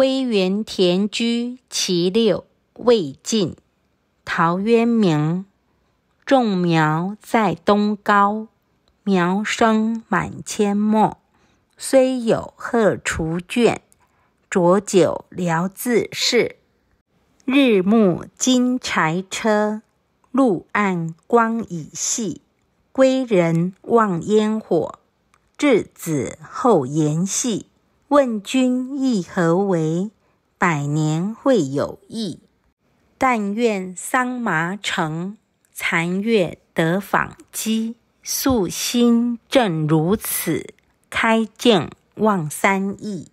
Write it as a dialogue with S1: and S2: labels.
S1: 《归园田居·其六》魏晋·陶渊明，种苗在东皋，苗生满阡陌。虽有荷锄倦，浊酒聊自是。日暮金柴车，路暗光已细。归人望烟火，稚子候言戏。问君意何为？百年会有意。但愿桑麻成，残月得纺机。素心正如此，开见望三意。